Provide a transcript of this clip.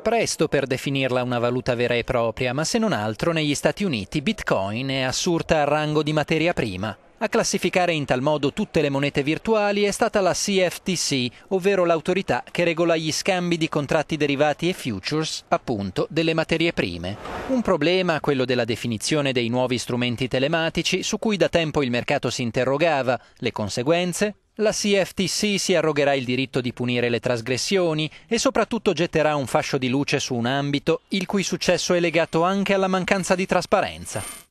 Presto per definirla una valuta vera e propria, ma se non altro negli Stati Uniti Bitcoin è assurda al rango di materia prima. A classificare in tal modo tutte le monete virtuali è stata la CFTC, ovvero l'autorità che regola gli scambi di contratti derivati e futures, appunto, delle materie prime. Un problema, quello della definizione dei nuovi strumenti telematici, su cui da tempo il mercato si interrogava, le conseguenze? La CFTC si arrogherà il diritto di punire le trasgressioni e soprattutto getterà un fascio di luce su un ambito il cui successo è legato anche alla mancanza di trasparenza.